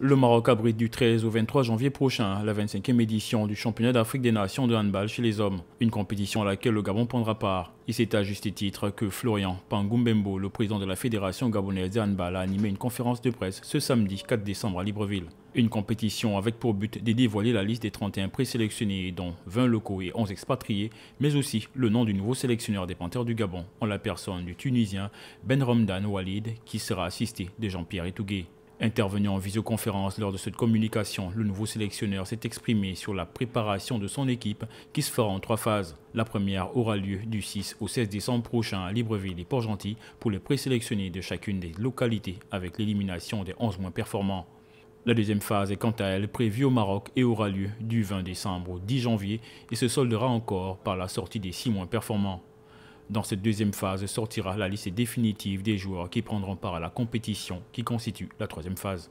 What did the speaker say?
Le Maroc abrite du 13 au 23 janvier prochain la 25e édition du championnat d'Afrique des Nations de handball chez les hommes, une compétition à laquelle le Gabon prendra part. Et c'est à juste titre que Florian Pangumbembo, le président de la Fédération gabonaise de handball, a animé une conférence de presse ce samedi 4 décembre à Libreville. Une compétition avec pour but de dévoiler la liste des 31 présélectionnés, dont 20 locaux et 11 expatriés, mais aussi le nom du nouveau sélectionneur des Panthères du Gabon, en la personne du Tunisien Ben Romdan Walid, qui sera assisté de Jean-Pierre Etouguet. Intervenant en visioconférence lors de cette communication, le nouveau sélectionneur s'est exprimé sur la préparation de son équipe qui se fera en trois phases. La première aura lieu du 6 au 16 décembre prochain à Libreville et Port-Gentil pour les présélectionnés de chacune des localités avec l'élimination des 11 moins performants. La deuxième phase est quant à elle prévue au Maroc et aura lieu du 20 décembre au 10 janvier et se soldera encore par la sortie des 6 moins performants. Dans cette deuxième phase sortira la liste définitive des joueurs qui prendront part à la compétition qui constitue la troisième phase.